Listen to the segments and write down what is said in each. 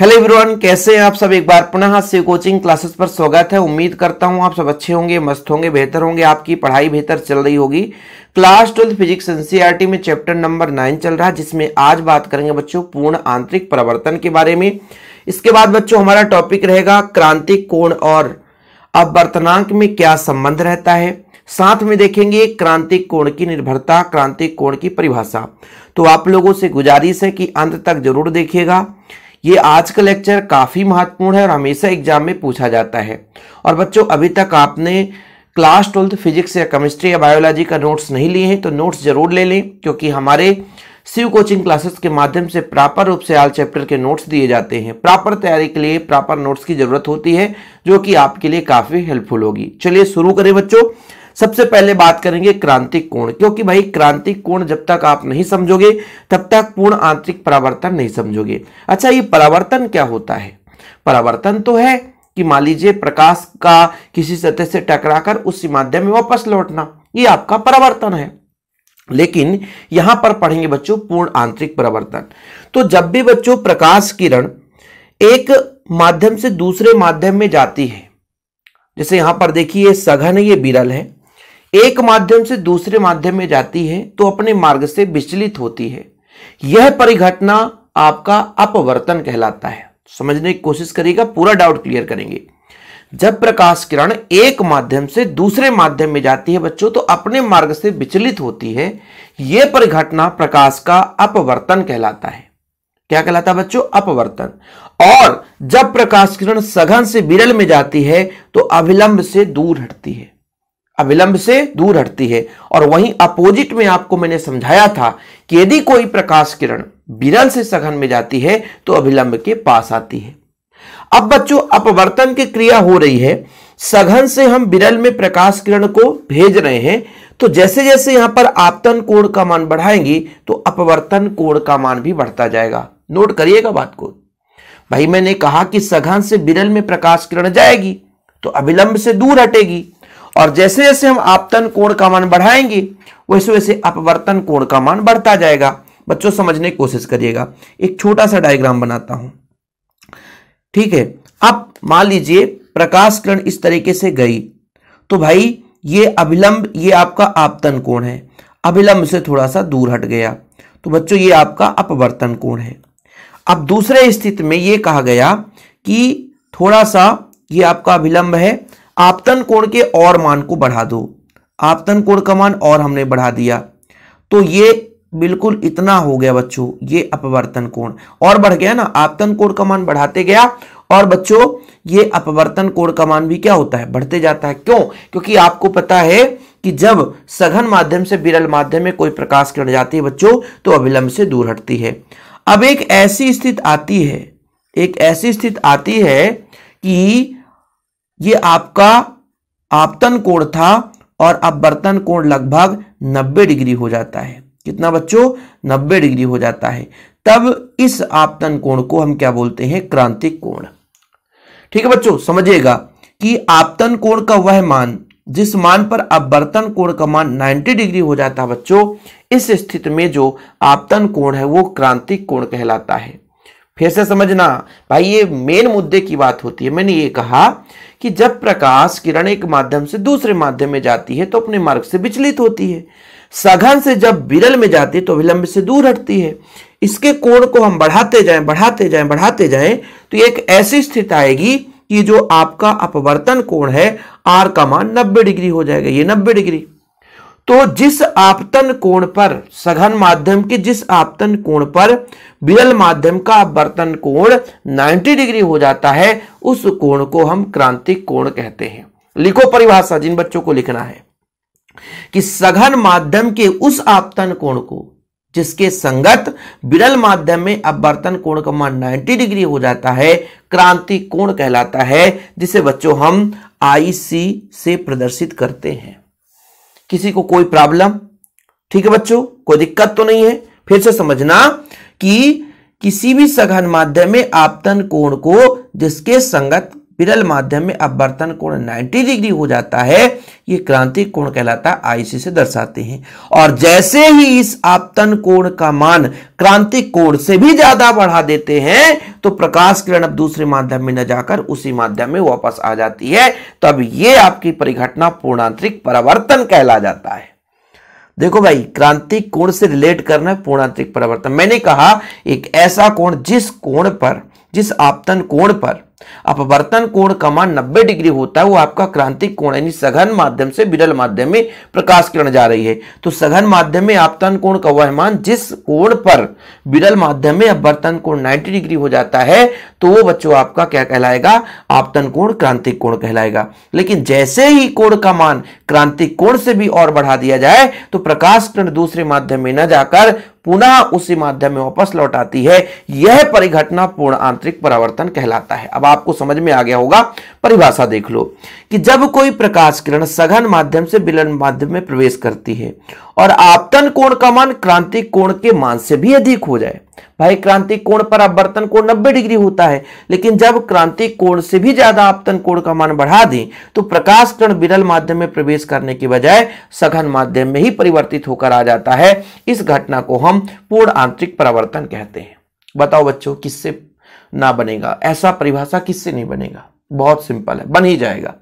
hello everyone कैसे हैं आप सब एक बार पुनः से कोचिंग क्लासेस पर स्वागत है उम्मीद करता हूं आप सब अच्छे होंगे मस्त होंगे बेहतर होंगे आपकी पढ़ाई बेहतर चल रही होगी क्लास ट्वेल्थ फिजिक्स एनसीईआरटी में चैप्टर नंबर नाइन चल रहा है जिसमें आज बात करेंगे बच्चों पूर्ण आंतरिक परिवर्तन के बारे में इसके बाद बच्चों हमारा टॉपिक रहेगा क्रांतिक कोण और अपवर्तनांक में क्या संबंध रहता है साथ में देखेंगे क्रांतिक कोण की निर्भरता क्रांतिक कोण की परिभाषा तो आप लोगों से गुजारिश है कि अंत तक जरूर देखिएगा ये आज का लेक्चर काफ़ी महत्वपूर्ण है और हमेशा एग्जाम में पूछा जाता है और बच्चों अभी तक आपने क्लास ट्वेल्थ फिजिक्स या केमिस्ट्री या बायोलॉजी का नोट्स नहीं लिए हैं तो नोट्स जरूर ले लें क्योंकि हमारे शिव कोचिंग क्लासेस के माध्यम से प्रॉपर रूप से आल चैप्टर के नोट्स दिए जाते हैं प्रॉपर तैयारी के लिए प्रॉपर नोट्स की जरूरत होती है जो कि आपके लिए काफ़ी हेल्पफुल होगी चलिए शुरू करें बच्चों सबसे पहले बात करेंगे क्रांतिक कोण क्योंकि भाई क्रांतिक कोण जब तक आप नहीं समझोगे तब तक पूर्ण आंतरिक परावर्तन नहीं समझोगे अच्छा ये परावर्तन क्या होता है परावर्तन तो है कि मान लीजिए प्रकाश का किसी सतह से टकराकर उसी माध्यम में वापस लौटना ये आपका परावर्तन है लेकिन यहां पर पढ़ेंगे बच्चों पूर्ण आंतरिक परावर्तन तो जब भी बच्चों प्रकाश किरण एक माध्यम से दूसरे माध्यम में जाती है जैसे यहां पर देखिए सघन ये बिरल है एक माध्यम से दूसरे माध्यम में जाती है तो अपने मार्ग से विचलित होती है यह परिघटना आपका अपवर्तन कहलाता है समझने की कोशिश करिएगा पूरा डाउट क्लियर करेंगे जब प्रकाश किरण एक माध्यम से दूसरे माध्यम में जाती है बच्चों तो अपने मार्ग से विचलित होती है यह परिघटना प्रकाश का अपवर्तन कहलाता है क्या कहलाता है बच्चों अपवर्तन और जब प्रकाश किरण सघन से विरल में जाती है तो अभिलंब से दूर हटती है अविलंब से दूर हटती है और वहीं अपोजिट में आपको मैंने समझाया था कि यदि कोई प्रकाश किरण विरल से सघन में जाती है तो अभिलंब के पास आती है अब बच्चों अपवर्तन की क्रिया हो रही है सघन से हम विरल में प्रकाश किरण को भेज रहे हैं तो जैसे जैसे यहां पर आपतन कोण का मान बढ़ाएंगे तो अपवर्तन कोण का मान भी बढ़ता जाएगा नोट करिएगा बात को भाई मैंने कहा कि सघन से विरल में प्रकाश किरण जाएगी तो अभिलंब से दूर हटेगी और जैसे जैसे हम आपतन कोण का मान बढ़ाएंगे वैसे वैसे अपवर्तन कोण का मान बढ़ता जाएगा बच्चों समझने की कोशिश करिएगा एक छोटा सा डायग्राम बनाता हूं ठीक है अब मान लीजिए प्रकाश किरण इस तरीके से गई तो भाई ये अभिलंब ये आपका आपतन कोण है अभिलंब से थोड़ा सा दूर हट गया तो बच्चों ये आपका अपवर्तन कोण है अब दूसरे स्थिति में ये कहा गया कि थोड़ा सा ये आपका अभिलंब है आपतन कोण के और मान को बढ़ा दो आपतन कोण का मान और हमने बढ़ा दिया तो ये बिल्कुल इतना हो गया बच्चों ये अपवर्तन कोण और बढ़ गया ना आपतन कोण का मान बढ़ाते गया और बच्चों ये अपवर्तन कोण का मान भी क्या होता है बढ़ते जाता है क्यों क्योंकि आपको पता है कि जब सघन माध्यम से विरल माध्यम में कोई प्रकाश किरण जाती है बच्चों तो अभिलंब से दूर हटती है अब एक ऐसी स्थिति आती है एक ऐसी स्थिति आती है कि ये आपका आपतन कोण था और अपवर्तन कोण लगभग 90 डिग्री हो जाता है कितना बच्चों 90 डिग्री हो जाता है तब इस आपतन कोण को हम क्या बोलते हैं क्रांतिक कोण ठीक है बच्चों समझिएगा कि आपतन कोण का वह मान जिस मान पर अपवर्तन कोण का मान 90 डिग्री हो जाता है बच्चों इस स्थिति में जो आपतन कोण है वो क्रांतिक कोण कहलाता है फिर से समझना भाई ये मेन मुद्दे की बात होती है मैंने ये कहा कि जब प्रकाश किरण एक माध्यम से दूसरे माध्यम में जाती है तो अपने मार्ग से विचलित होती है सघन से जब विरल में जाती है तो विलंब से दूर हटती है इसके कोण को हम बढ़ाते जाएं बढ़ाते जाएं बढ़ाते जाएं तो एक ऐसी स्थिति आएगी कि जो आपका अपवर्तन कोण है आर का मान नब्बे डिग्री हो जाएगा ये नब्बे डिग्री तो जिस आपतन कोण पर सघन माध्यम के जिस आपतन कोण पर विरल माध्यम का अपवर्तन कोण 90 डिग्री हो जाता है उस कोण को हम क्रांतिक कोण कहते हैं लिखो परिभाषा जिन बच्चों को लिखना है कि सघन माध्यम के उस आपतन कोण को जिसके संगत विरल माध्यम में अपवर्तन कोण का मान 90 डिग्री हो जाता है क्रांति कोण कहलाता है जिसे बच्चों हम आईसी से प्रदर्शित करते हैं किसी को कोई प्रॉब्लम ठीक है बच्चों कोई दिक्कत तो नहीं है फिर से समझना कि किसी भी सघन माध्यम में आपतन कोण को जिसके संगत विरल माध्यम में अपवर्तन कोण 90 डिग्री हो जाता है ये क्रांतिक कोण कहलाता है आईसी से दर्शाते हैं और जैसे ही इस आपतन कोण का मान क्रांतिक कोण से भी ज्यादा बढ़ा देते हैं तो प्रकाश किरण अब दूसरे माध्यम में न जाकर उसी माध्यम में वापस आ जाती है तो अब ये आपकी परिघटना पूर्णांतरिक परावर्तन कहला जाता है देखो भाई क्रांतिक कोण से रिलेट करना है पूर्णांतरिक परावर्तन मैंने कहा एक ऐसा कोण जिस कोण पर जिस आपतन कोण पर अपवर्तन कोण का मान 90 डिग्री होता है वो आपका क्रांतिक कोण यानी सघन माध्यम से विरल माध्यम में प्रकाश किरण जा रही है तो सघन माध्यम में आपतन कोण का वह मान जिस कोण पर विरल माध्यम में अपवर्तन कोण 90 डिग्री हो जाता है तो वो बच्चों आपका क्या कहलाएगा आपतन कोण क्रांतिक कोण कहलाएगा लेकिन जैसे ही कोण का मान क्रांतिक कोण से भी और बढ़ा दिया जाए तो प्रकाश किरण दूसरे माध्यम में न जाकर पुनः उसी माध्यम में वापस लौट आती है यह परिघटना पूर्ण आंतरिक परावर्तन कहलाता है अब आपको समझ में आ गया होगा परिभाषा देख लो कि जब कोई प्रकाश किरण सघन माध्यम से विलन माध्यम में प्रवेश करती है और आपतन कोण का मान क्रांति कोण के मान से भी अधिक हो जाए भाई क्रांति कोण पर आवर्तन कोण नब्बे डिग्री होता है लेकिन जब क्रांति कोण से भी ज्यादा आपतन कोण का मान बढ़ा दें तो प्रकाश किरण विरल माध्यम में प्रवेश करने के बजाय सघन माध्यम में ही परिवर्तित होकर आ जाता है इस घटना को हम पूर्ण आंतरिक परावर्तन कहते हैं बताओ बच्चों किससे ना बनेगा ऐसा परिभाषा किससे नहीं बनेगा बहुत सिंपल है बन ही जाएगा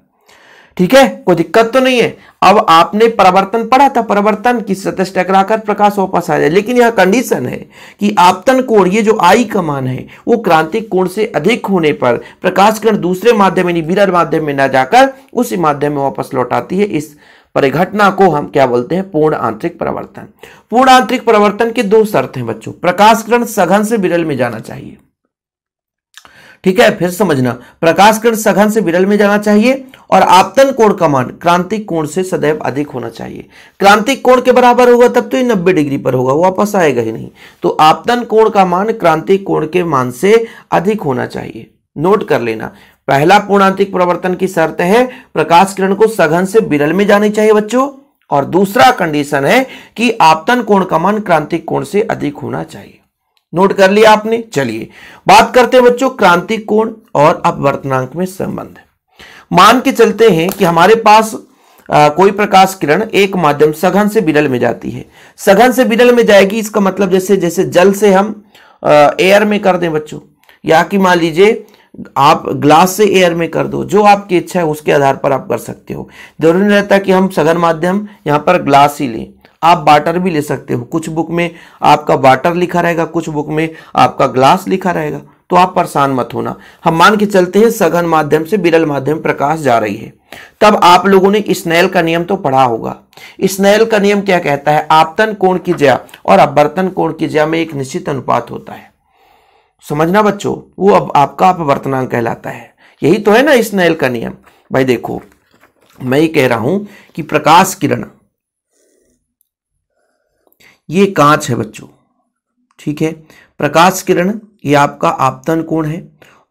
ठीक है कोई दिक्कत तो नहीं है अब आपने परावर्तन पढ़ा था परावर्तन की सतह टकराकर प्रकाश वापस आ जाए लेकिन यह कंडीशन है कि आपतन कोण ये जो आई का मान है वो क्रांतिक कोण से अधिक होने पर प्रकाश कण दूसरे माध्यम यानी बिरर माध्यम में ना जाकर उसी माध्यम में वापस लौट आती है इस परिघटना को हम क्या बोलते हैं पूर्ण आंतरिक परावर्तन पूर्ण आंतरिक परावर्तन के दो शर्त हैं बच्चों प्रकाश सघन से बिरल में जाना चाहिए ठीक है फिर समझना प्रकाश किरण सघन से विरल में जाना चाहिए और आपतन कोण का मान क्रांतिक कोण से सदैव अधिक होना चाहिए क्रांतिक कोण के बराबर होगा तब तो ये नब्बे डिग्री पर होगा वापस आएगा ही नहीं तो आपतन कोण का मान क्रांतिक कोण के मान से अधिक होना चाहिए नोट कर लेना पहला पूर्णांतिक प्रवर्तन की शर्त है प्रकाश किरण को सघन से विरल में जानी चाहिए बच्चों और दूसरा कंडीशन है कि आपतन कोण का मान क्रांतिक कोण से अधिक होना चाहिए नोट कर लिया आपने चलिए बात करते हैं बच्चों क्रांति कोण और अपवर्तनांक में संबंध मान के चलते हैं कि हमारे पास आ, कोई प्रकाश किरण एक माध्यम सघन से बिरल में जाती है सघन से बिरल में जाएगी इसका मतलब जैसे जैसे जल से हम एयर में कर दें बच्चों या कि मान लीजिए आप ग्लास से एयर में कर दो जो आपकी इच्छा है उसके आधार पर आप कर सकते हो जरूरी नहीं रहता कि हम सघन माध्यम यहाँ पर ग्लास ही लें आप बाटर भी ले सकते हो कुछ बुक में आपका वाटर लिखा रहेगा कुछ बुक में आपका ग्लास लिखा रहेगा तो आप परेशान मत होना हम मान के चलते हैं सघन माध्यम से बिरल माध्यम प्रकाश जा रही है तब आप लोगों ने स्नेल का नियम तो पढ़ा होगा स्नेल का नियम क्या कहता है आपतन कोण की जया और अपवर्तन कोण की जया में एक निश्चित अनुपात होता है समझना बच्चों वो अब आपका अपवर्तनांक कहलाता है यही तो है ना स्नेल का नियम भाई देखो मैं ये कह रहा हूं कि प्रकाश किरण ये कांच है बच्चों ठीक है प्रकाश किरण ये आपका आपतन कोण है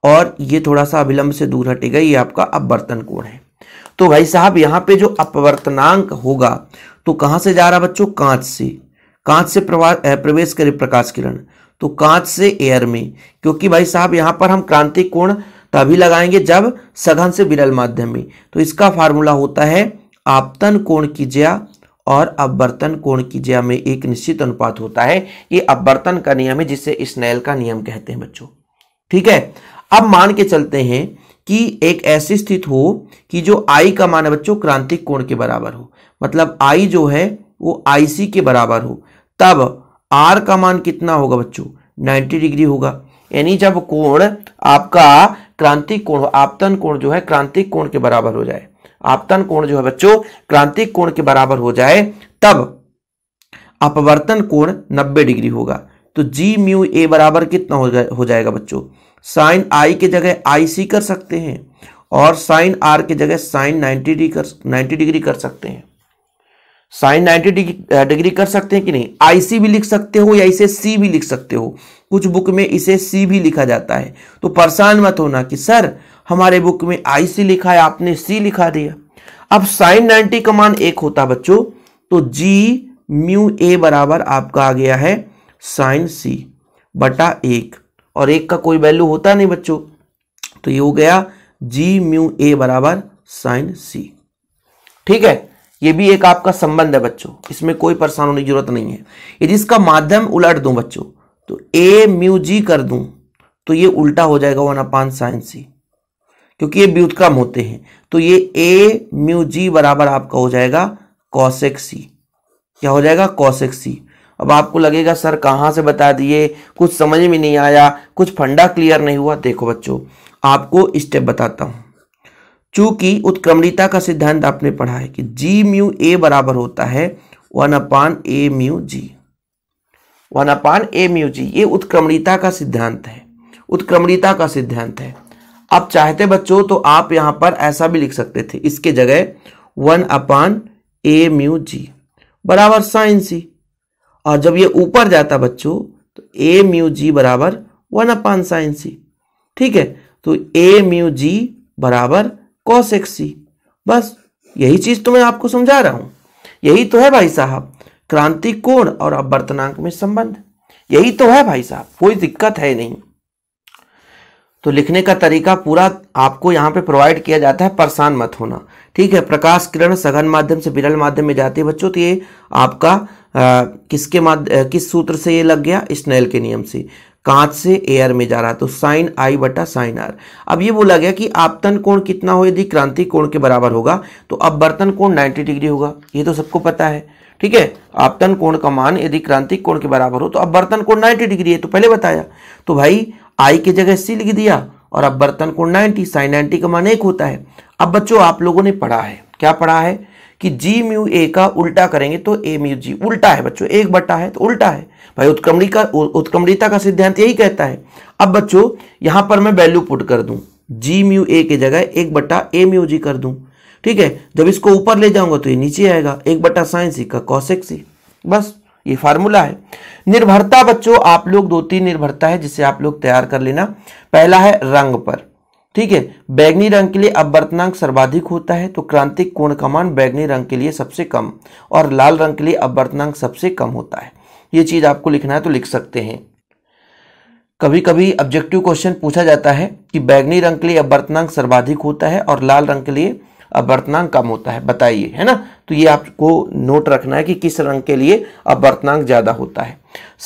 और ये थोड़ा सा अभिलंब से दूर हटेगा ये आपका अपवर्तन कोण है तो भाई साहब यहाँ पे जो अपवर्तनांक होगा तो कहाँ से जा रहा बच्चों कांच से कांच से प्रवेश करे प्रकाश किरण तो कांच से एयर में क्योंकि भाई साहब यहाँ पर हम क्रांति कोण तभी लगाएंगे जब सघन से विरल माध्यम में तो इसका फार्मूला होता है आपतन कोण की जया और अपवर्तन कोण की ज्या में एक निश्चित अनुपात होता है ये अपवर्तन का नियम है जिसे स्नेल का नियम कहते हैं बच्चों ठीक है अब मान के चलते हैं कि एक ऐसी स्थिति हो कि जो आई का मान है बच्चों क्रांतिक कोण के बराबर हो मतलब आई जो है वो आईसी के बराबर हो तब आर का मान कितना होगा बच्चों 90 डिग्री होगा यानी जब कोण आपका क्रांतिक कोण आपतन कोण जो है क्रांतिक कोण के बराबर हो जाए आपतन कोण जो है बच्चों क्रांतिक कोण के बराबर हो जाए तब अपवर्तन कोण 90 डिग्री होगा तो जी म्यू ए बराबर कितना हो, जाए, हो जाएगा बच्चों साइन आई के जगह आई सी कर सकते हैं और साइन आर के जगह साइन 90 डिग्री कर 90 डिग्री कर सकते हैं साइन 90 डिग्री डिग्री कर सकते हैं कि नहीं आईसी भी लिख सकते हो या इसे सी भी लिख सकते हो कुछ बुक में इसे सी भी लिखा जाता है तो परेशान मत होना कि सर हमारे बुक में आई सी लिखा है आपने सी लिखा दिया अब साइन नाइनटी का मान एक होता बच्चों तो जी म्यू ए बराबर आपका आ गया है साइन सी बटा एक और एक का कोई वैल्यू होता नहीं बच्चों तो ये हो गया जी म्यू ए बराबर साइन सी ठीक है ये भी एक आपका संबंध है बच्चों इसमें कोई परेशान होने की जरूरत नहीं है यदि इसका माध्यम उलट दूं बच्चों तो ए म्यू जी कर दूं तो ये उल्टा हो जाएगा वन अपान साइन सी क्योंकि ये व्युतक्रम होते हैं तो ये ए म्यू जी बराबर आपका हो जाएगा कॉसेक सी क्या हो जाएगा कौशिक सी अब आपको लगेगा सर कहाँ से बता दिए कुछ समझ में नहीं आया कुछ फंडा क्लियर नहीं हुआ देखो बच्चों आपको स्टेप बताता हूँ चूंकि उत्क्रमणिता का सिद्धांत आपने पढ़ा है कि जी म्यू ए बराबर होता है one upon A mu g one upon A mu g ये उत्क्रमणिता का सिद्धांत है उत्क्रमणिता का सिद्धांत है आप चाहते बच्चों तो आप यहां पर ऐसा भी लिख सकते थे इसके जगह वन अपान ए म्यू जी बराबर साइन सी और जब ये ऊपर जाता बच्चों तो ए म्यू जी बराबर वन अपान साइन सी ठीक है तो ए म्यू जी बराबर कॉस एक्स सी बस यही चीज तो मैं आपको समझा रहा हूं यही तो है भाई साहब क्रांति कोण और वर्तनांक में संबंध यही तो है भाई साहब कोई दिक्कत है नहीं तो लिखने का तरीका पूरा आपको यहाँ पे प्रोवाइड किया जाता है परेशान मत होना ठीक है प्रकाश किरण सघन माध्यम से विरल माध्यम में जाती है बच्चों तो ये आपका आ, किसके माध्यम किस सूत्र से ये लग गया स्नेल के नियम से कांच से एयर में जा रहा तो साइन आई बटा साइन आर अब ये बोला गया कि आपतन कोण कितना हो यदि क्रांति कोण के बराबर होगा तो अब बर्तन कोण नाइन्टी डिग्री होगा ये तो सबको पता है ठीक है आपतन कोण का मान यदि क्रांतिक कोण के बराबर हो तो अब बर्तन कोण 90 डिग्री है तो पहले बताया तो भाई आई की जगह सी लिख दिया और अब बर्तन को 90 साइन 90 का मान एक होता है अब बच्चों आप लोगों ने पढ़ा है क्या पढ़ा है कि जी म्यू ए का उल्टा करेंगे तो ए म्यू जी उल्टा है बच्चों एक बट्टा है तो उल्टा है भाई उत्क्रमणी का उत्क्रमणीता का सिद्धांत यही कहता है अब बच्चों यहां पर मैं वैल्यू पुट कर दूं जी म्यू ए की जगह एक बट्टा ए म्यू जी कर दूं ठीक है जब इसको ऊपर ले जाऊंगा तो ये नीचे आएगा एक बट्टा साइन सी का कॉसेक सी बस ये फार्मूला है निर्भरता बच्चों आप लोग दो तीन निर्भरता है जिसे आप लोग तैयार कर लेना पहला है रंग पर ठीक है बैगनी रंग के लिए अपवर्तनांक सर्वाधिक होता है तो क्रांतिक कोण का मान बैगनी रंग के लिए सबसे कम और लाल रंग के लिए अपवर्तनांक सबसे कम होता है ये चीज आपको लिखना है तो लिख सकते हैं कभी कभी ऑब्जेक्टिव क्वेश्चन पूछा जाता है कि बैगनी रंग के लिए अपवर्तनांक सर्वाधिक होता है और लाल रंग के लिए अवर्तनांक कम होता है बताइए है ना तो ये आपको नोट रखना है कि किस रंग के लिए अवर्तनांक ज़्यादा होता है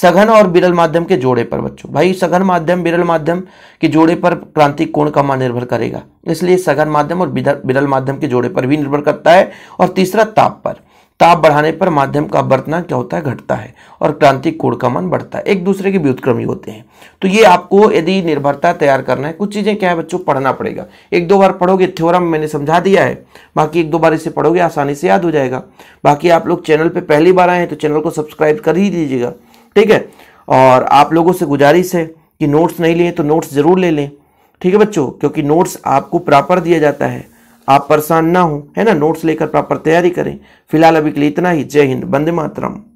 सघन और बिरल माध्यम के जोड़े पर बच्चों भाई सघन माध्यम बिरल माध्यम के जोड़े पर क्रांतिक कोण का मान निर्भर करेगा इसलिए सघन माध्यम और बिरल माध्यम के जोड़े पर भी निर्भर करता है और तीसरा ताप पर ताप बढ़ाने पर माध्यम का बर्तना क्या होता है घटता है और क्रांतिक कोण का मान बढ़ता है एक दूसरे के व्युतक्रमी होते हैं तो ये आपको यदि निर्भरता तैयार करना है कुछ चीज़ें क्या है बच्चों पढ़ना पड़ेगा एक दो बार पढ़ोगे थ्योरम मैंने समझा दिया है बाकी एक दो बार इसे पढ़ोगे आसानी से याद हो जाएगा बाकी आप लोग चैनल पर पहली बार आए हैं तो चैनल को सब्सक्राइब कर ही दीजिएगा ठीक है और आप लोगों से गुजारिश है कि नोट्स नहीं लिए तो नोट्स ज़रूर ले लें ठीक है बच्चों क्योंकि नोट्स आपको प्रॉपर दिया जाता है आप परेशान ना हो है ना नोट्स लेकर प्रॉपर तैयारी करें फिलहाल अभी के लिए इतना ही जय हिंद बंदे मातरम